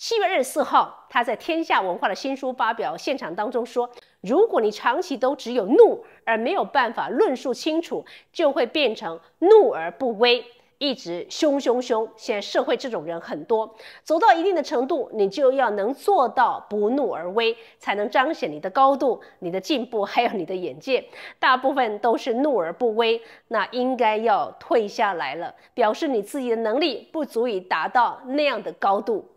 七月二十四号，他在天下文化的新书发表现场当中说：“如果你长期都只有怒而没有办法论述清楚，就会变成怒而不威，一直凶凶凶。现在社会这种人很多，走到一定的程度，你就要能做到不怒而威，才能彰显你的高度、你的进步，还有你的眼界。大部分都是怒而不威，那应该要退下来了，表示你自己的能力不足以达到那样的高度。”